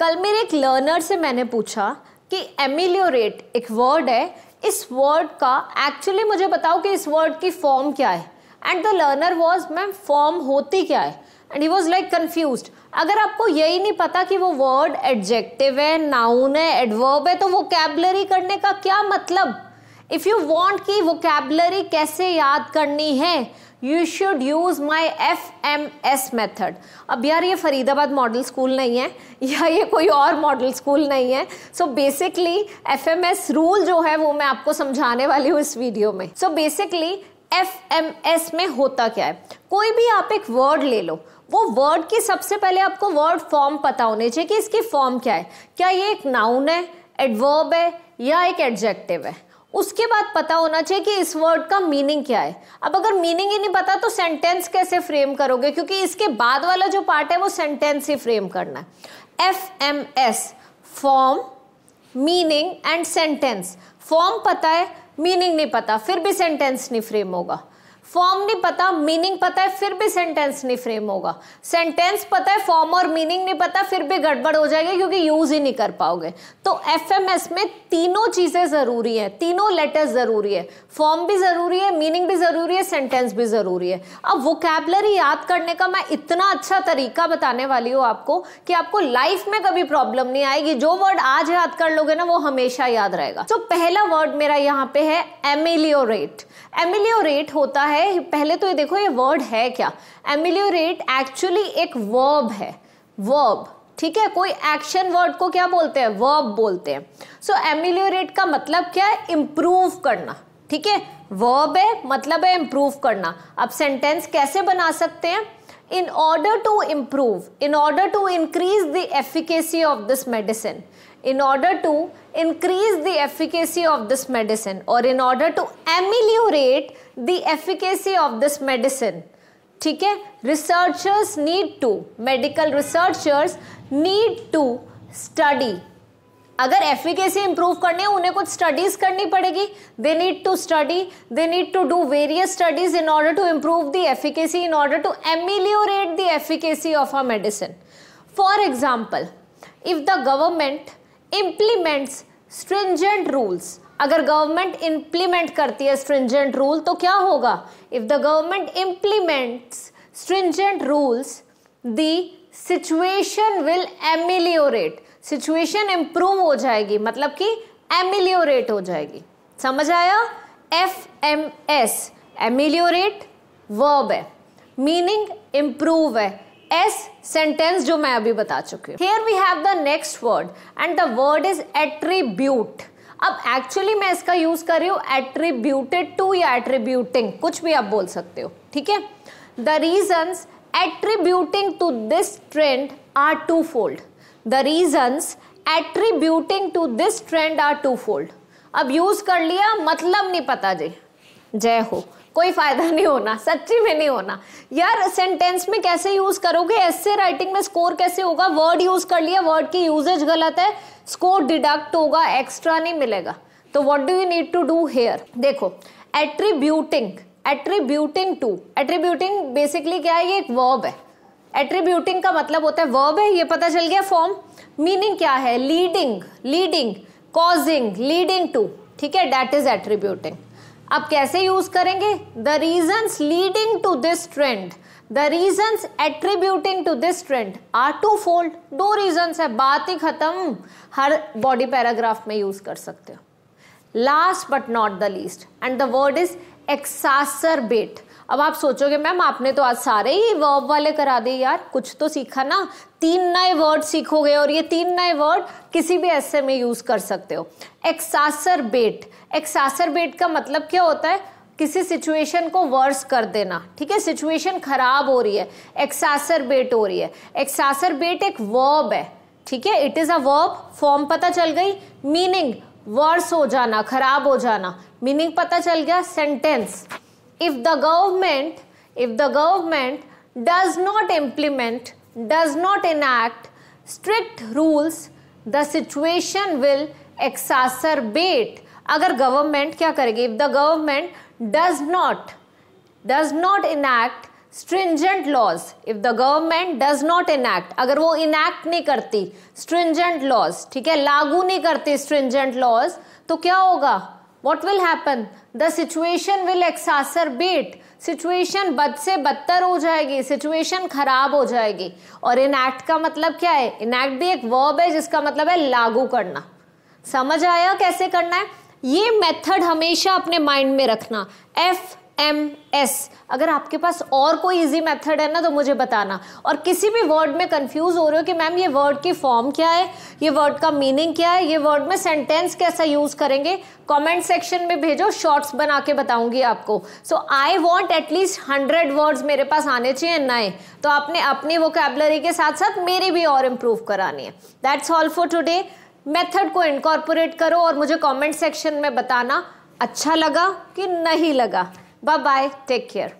कल मेरे एक लर्नर से मैंने पूछा कि एमिलियोरेट एक वर्ड है इस वर्ड का एक्चुअली मुझे बताओ कि इस वर्ड की फॉर्म क्या है and the learner was ma'am form होती क्या है and he was like confuse अगर आपको यही नहीं पता कि वो वर्ड एडजेक्टिव है नाउन है एडवर्ब है तो वो कैबलरी करने का क्या मतलब इफ़ यू वॉन्ट की वोकेबलरी कैसे याद करनी है you should use my F M S method अब यार ये फरीदाबाद मॉडल स्कूल नहीं है या ये कोई और मॉडल स्कूल नहीं है so basically F M S rule जो है वो मैं आपको समझाने वाली हूँ इस वीडियो में so basically F M S में होता क्या है कोई भी आप एक वर्ड ले लो वो वर्ड की सबसे पहले आपको वर्ड फॉर्म पता होने चाहिए कि इसकी फॉर्म क्या है क्या ये एक नाउन है एडवर्ब है या एक एडजेक्टिव है उसके बाद पता होना चाहिए कि इस वर्ड का मीनिंग क्या है अब अगर मीनिंग ही नहीं पता तो सेंटेंस कैसे फ्रेम करोगे क्योंकि इसके बाद वाला जो पार्ट है वो सेंटेंस ही फ्रेम करना है F M S form meaning and sentence form पता है मीनिंग नहीं पता फिर भी सेंटेंस नहीं फ्रेम होगा फॉर्म नहीं पता मीनिंग पता है फिर भी सेंटेंस नहीं फ्रेम होगा सेंटेंस पता है फॉर्म और मीनिंग नहीं पता फिर भी गड़बड़ हो जाएगी क्योंकि यूज ही नहीं कर पाओगे तो एफएमएस में तीनों चीजें जरूरी है तीनों लेटर्स जरूरी है फॉर्म भी जरूरी है मीनिंग भी जरूरी है सेंटेंस भी जरूरी है अब वोकेबलरी याद करने का मैं इतना अच्छा तरीका बताने वाली हूँ आपको कि आपको लाइफ में कभी प्रॉब्लम नहीं आएगी जो वर्ड आज याद कर लोगे ना वो हमेशा याद रहेगा तो पहला वर्ड मेरा यहाँ पे है एमिलियोरेट एमिलियोरेट होता है है पहले तो ये देखो ये वर्ड है क्या एम्यूरेट एक्चुअली एक वर्ब है वर्ब ठीक है कोई एक्शन वर्ड को क्या बोलते हैं वर्ब बोलते हैं सो so, एम्यूरेट का मतलब क्या है इम्प्रूव करना ठीक है वर्ब है मतलब है इम्प्रूव करना अब सेंटेंस कैसे बना सकते हैं in order to improve in order to increase the efficacy of this medicine in order to increase the efficacy of this medicine or in order to ameliorate the efficacy of this medicine ठीक है researchers need to medical researchers need to study अगर efficacy improve करनी है उन्हें कुछ studies करनी पड़ेगी they need to study they need to do various studies in order to improve the efficacy in order to ameliorate the efficacy of a medicine for example if the government implements stringent rules अगर government implement करती है stringent rule तो क्या होगा if the government implements stringent rules the situation will ameliorate situation improve हो जाएगी मतलब कि एमिलियोरेट हो जाएगी समझ आया F M S ameliorate verb है मीनिंग इंप्रूव है एस सेंटेंस जो मैं अभी बता चुकी हूँ here we have the next word and the word is attribute अब एक्चुअली मैं इसका यूज कर रही हूँ एट्रीब्यूटेड टू या एट्रीब्यूटिंग कुछ भी आप बोल सकते हो ठीक है the reason attributing to this trend are two fold the reason attributing to this trend are two fold अब यूज कर लिया मतलब नहीं पता जी जय हो कोई फायदा नहीं होना सच्ची में नहीं होना यार सेंटेंस में कैसे यूज करोगे ऐसे राइटिंग में स्कोर कैसे होगा वर्ड यूज कर लिया वर्ड की यूजेज गलत है स्कोर डिडक्ट होगा एक्स्ट्रा नहीं मिलेगा तो what do you need to do here देखो attributing attributing to attributing basically क्या है ये एक वर्ब है एट्रीब्यूटिंग का मतलब होता है वर्ब है ये पता चल गया फॉर्म मीनिंग क्या है leading leading causing leading to ठीक है डैट इज एट्रीब्यूटिंग अब कैसे यूज करेंगे the reason leading to this trend the reason attributing to this trend are two fold दो रीजन है बात ही खत्म हर बॉडी पैराग्राफ में यूज कर सकते हो last but not the least and the word is exacerbate अब आप सोचोगे मैम आपने तो आज सारे ही वर्ब वाले करा दिए यार कुछ तो सीखा ना तीन नए वर्ड सीखोगे और ये तीन नए वर्ड किसी भी ऐसे में यूज कर सकते हो एक्सासर बेट एक्सासर बेट का मतलब क्या होता है किसी सिचुएशन को वर्स कर देना ठीक है सिचुएशन खराब हो रही है एक्सासर बेट हो रही है एक्सासर बेट एक वर्ब है ठीक है it is a verb form पता चल गई मीनिंग वर्स हो जाना खराब हो जाना मीनिंग पता चल गया sentence if the government if the government does not implement does not enact strict rules the situation will exacerbate अगर गवर्नमेंट क्या करेगी if the government does not does not enact stringent laws if the government does not enact अगर वो enact नहीं करती stringent laws ठीक है लागू नहीं करती स्ट्रिंजेंट लॉज तो क्या होगा what will happen? The situation will exacerbate. Situation बद से बदतर हो जाएगी सिचुएशन खराब हो जाएगी और इन एक्ट का मतलब क्या है इन एक्ट भी एक वर्ब है जिसका मतलब है लागू करना समझ आया कैसे करना है ये मेथड हमेशा अपने माइंड में रखना एफ एम एस अगर आपके पास और कोई इजी मेथड है ना तो मुझे बताना और किसी भी वर्ड में कंफ्यूज हो रहे हो कि मैम ये वर्ड की फॉर्म क्या है ये वर्ड का मीनिंग क्या है ये वर्ड में सेंटेंस कैसा यूज करेंगे कमेंट सेक्शन में भेजो शॉर्ट्स बना के बताऊंगी आपको so I want at least hundred words मेरे पास आने चाहिए नए तो आपने अपनी वोकेबलरी के साथ साथ मेरी भी और इम्प्रूव करानी है that's all for today method को इनकॉर्पोरेट करो और मुझे कमेंट सेक्शन में बताना अच्छा लगा कि नहीं लगा Bye bye. Take care.